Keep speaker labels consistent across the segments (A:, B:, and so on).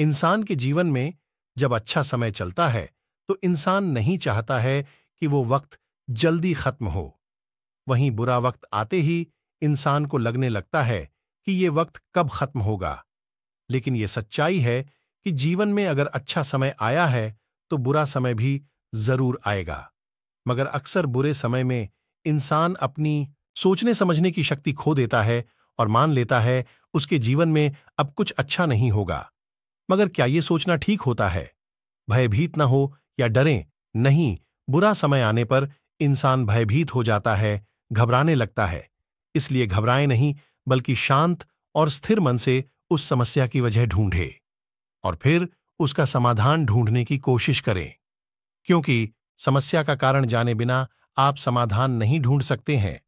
A: इंसान के जीवन में जब अच्छा समय चलता है तो इंसान नहीं चाहता है कि वो वक्त जल्दी खत्म हो वहीं बुरा वक्त आते ही इंसान को लगने लगता है कि ये वक्त कब खत्म होगा लेकिन ये सच्चाई है कि जीवन में अगर अच्छा समय आया है तो बुरा समय भी जरूर आएगा मगर अक्सर बुरे समय में इंसान अपनी सोचने समझने की शक्ति खो देता है और मान लेता है उसके जीवन में अब कुछ अच्छा नहीं होगा मगर क्या ये सोचना ठीक होता है भयभीत न हो या डरें नहीं बुरा समय आने पर इंसान भयभीत हो जाता है घबराने लगता है इसलिए घबराए नहीं बल्कि शांत और स्थिर मन से उस समस्या की वजह ढूंढे और फिर उसका समाधान ढूंढने की कोशिश करें क्योंकि समस्या का कारण जाने बिना आप समाधान नहीं ढूंढ सकते हैं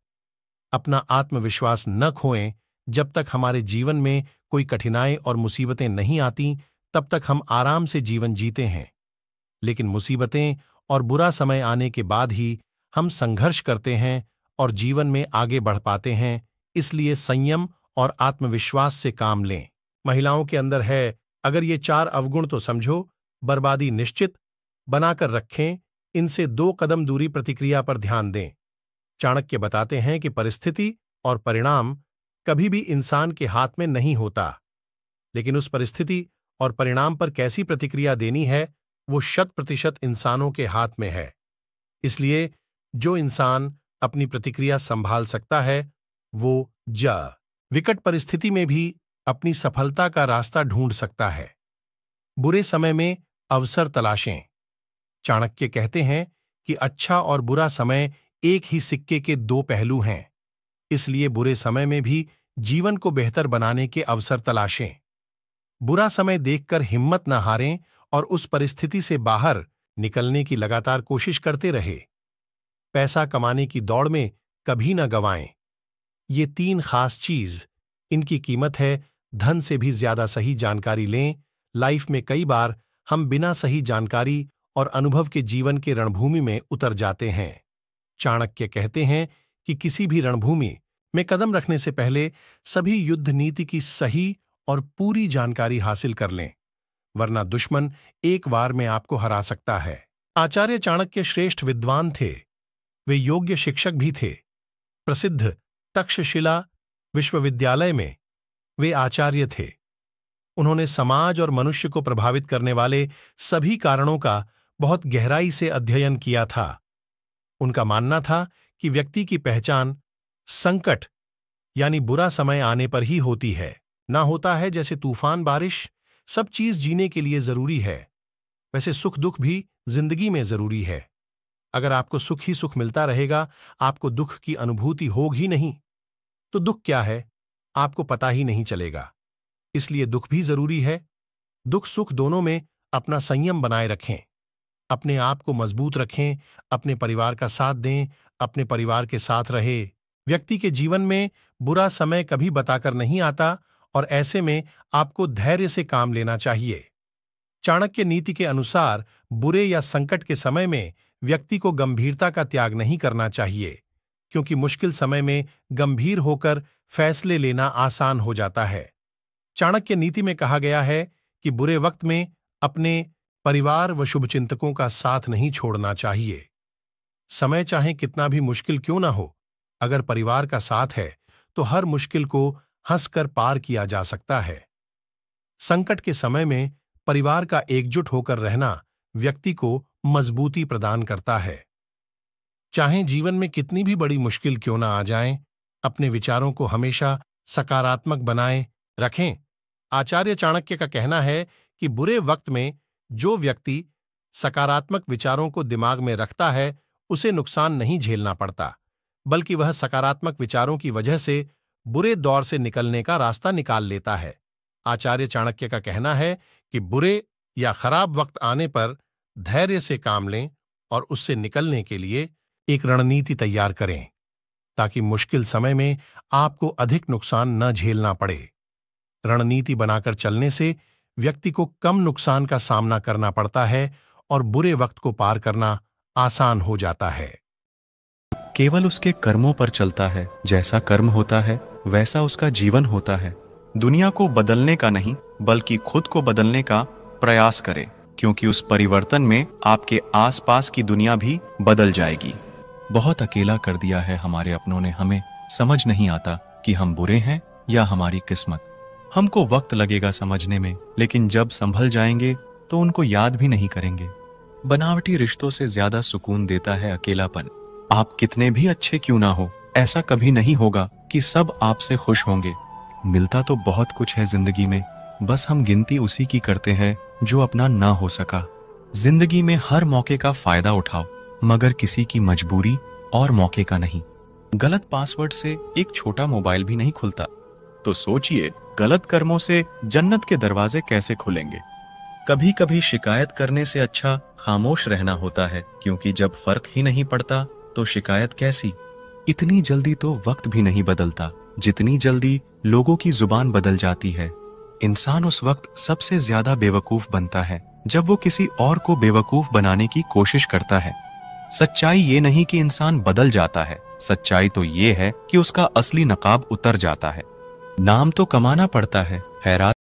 A: अपना आत्मविश्वास न खोएं जब तक हमारे जीवन में कोई कठिनाई और मुसीबतें नहीं आती तब तक हम आराम से जीवन जीते हैं लेकिन मुसीबतें और बुरा समय आने के बाद ही हम संघर्ष करते हैं और जीवन में आगे बढ़ पाते हैं इसलिए संयम और आत्मविश्वास से काम लें महिलाओं के अंदर है अगर ये चार अवगुण तो समझो बर्बादी निश्चित बनाकर रखें इनसे दो कदम दूरी प्रतिक्रिया पर ध्यान दें चाणक्य बताते हैं कि परिस्थिति और परिणाम कभी भी इंसान के हाथ में नहीं होता लेकिन उस परिस्थिति और परिणाम पर कैसी प्रतिक्रिया देनी है वो शत प्रतिशत इंसानों के हाथ में है इसलिए जो इंसान अपनी प्रतिक्रिया संभाल सकता है वो ज विकट परिस्थिति में भी अपनी सफलता का रास्ता ढूंढ सकता है बुरे समय में अवसर तलाशें चाणक्य कहते हैं कि अच्छा और बुरा समय एक ही सिक्के के दो पहलू हैं इसलिए बुरे समय में भी जीवन को बेहतर बनाने के अवसर तलाशें बुरा समय देखकर हिम्मत न हारें और उस परिस्थिति से बाहर निकलने की लगातार कोशिश करते रहे पैसा कमाने की दौड़ में कभी न गवाएं ये तीन खास चीज इनकी कीमत है धन से भी ज्यादा सही जानकारी लें लाइफ में कई बार हम बिना सही जानकारी और अनुभव के जीवन के रणभूमि में उतर जाते हैं चाणक्य कहते हैं कि किसी भी रणभूमि में कदम रखने से पहले सभी युद्ध नीति की सही और पूरी जानकारी हासिल कर लें वरना दुश्मन एक बार में आपको हरा सकता है आचार्य चाणक्य श्रेष्ठ विद्वान थे वे योग्य शिक्षक भी थे प्रसिद्ध तक्षशिला विश्वविद्यालय में वे आचार्य थे उन्होंने समाज और मनुष्य को प्रभावित करने वाले सभी कारणों का बहुत गहराई से अध्ययन किया था उनका मानना था कि व्यक्ति की पहचान संकट यानी बुरा समय आने पर ही होती है ना होता है जैसे तूफान बारिश सब चीज जीने के लिए जरूरी है वैसे सुख दुख भी जिंदगी में जरूरी है अगर आपको सुख ही सुख मिलता रहेगा आपको दुख की अनुभूति होगी नहीं तो दुख क्या है आपको पता ही नहीं चलेगा इसलिए दुख भी जरूरी है दुख सुख दोनों में अपना संयम बनाए रखें अपने आप को मजबूत रखें अपने परिवार का साथ दें अपने परिवार के साथ रहे व्यक्ति के जीवन में बुरा समय कभी बताकर नहीं आता और ऐसे में आपको धैर्य से काम लेना चाहिए चाणक्य नीति के अनुसार बुरे या संकट के समय में व्यक्ति को गंभीरता का त्याग नहीं करना चाहिए क्योंकि मुश्किल समय में गंभीर होकर फैसले लेना आसान हो जाता है चाणक्य नीति में कहा गया है कि बुरे वक्त में अपने परिवार व शुभचिंतकों का साथ नहीं छोड़ना चाहिए समय चाहे कितना भी मुश्किल क्यों ना हो अगर परिवार का साथ है तो हर मुश्किल को हंसकर पार किया जा सकता है संकट के समय में परिवार का एकजुट होकर रहना व्यक्ति को मजबूती प्रदान करता है चाहे जीवन में कितनी भी बड़ी मुश्किल क्यों ना आ जाएं, अपने विचारों को हमेशा सकारात्मक बनाएं रखें आचार्य चाणक्य का कहना है कि बुरे वक्त में जो व्यक्ति सकारात्मक विचारों को दिमाग में रखता है उसे नुकसान नहीं झेलना पड़ता बल्कि वह सकारात्मक विचारों की वजह से बुरे दौर से निकलने का रास्ता निकाल लेता है आचार्य चाणक्य का कहना है कि बुरे या खराब वक्त आने पर धैर्य से काम लें और उससे निकलने के लिए एक रणनीति तैयार करें ताकि मुश्किल समय में आपको अधिक नुकसान न झेलना पड़े रणनीति बनाकर चलने से व्यक्ति को कम नुकसान का सामना करना पड़ता है और बुरे वक्त को पार करना आसान हो जाता है
B: केवल उसके कर्मों पर चलता है जैसा कर्म होता है वैसा उसका जीवन होता है दुनिया को बदलने का नहीं बल्कि खुद को बदलने का प्रयास करें क्योंकि उस परिवर्तन में आपके आसपास की दुनिया भी बदल जाएगी बहुत अकेला कर दिया है हमारे अपनों ने हमें समझ नहीं आता कि हम बुरे हैं या हमारी किस्मत हमको वक्त लगेगा समझने में लेकिन जब संभल जाएंगे तो उनको याद भी नहीं करेंगे बनावटी रिश्तों से ज्यादा सुकून देता है अकेलापन आप कितने भी अच्छे क्यों ना हो ऐसा कभी नहीं होगा कि सब आपसे खुश होंगे मिलता तो बहुत कुछ है जिंदगी में बस हम गिनती उसी की करते हैं जो अपना ना हो सका जिंदगी में हर मौके का फायदा उठाओ मगर किसी की मजबूरी और मौके का नहीं गलत पासवर्ड से एक छोटा मोबाइल भी नहीं खुलता तो सोचिए गलत कर्मों से जन्नत के दरवाजे कैसे खुलेंगे कभी कभी शिकायत करने से अच्छा खामोश रहना होता है क्योंकि जब फर्क ही नहीं पड़ता तो शिकायत कैसी इतनी जल्दी तो वक्त भी नहीं बदलता जितनी जल्दी लोगों की जुबान बदल जाती है इंसान उस वक्त सबसे ज्यादा बेवकूफ बनता है जब वो किसी और को बेवकूफ बनाने की कोशिश करता है सच्चाई ये नहीं कि इंसान बदल जाता है सच्चाई तो ये है कि उसका असली नकाब उतर जाता है नाम तो कमाना पड़ता है हैरान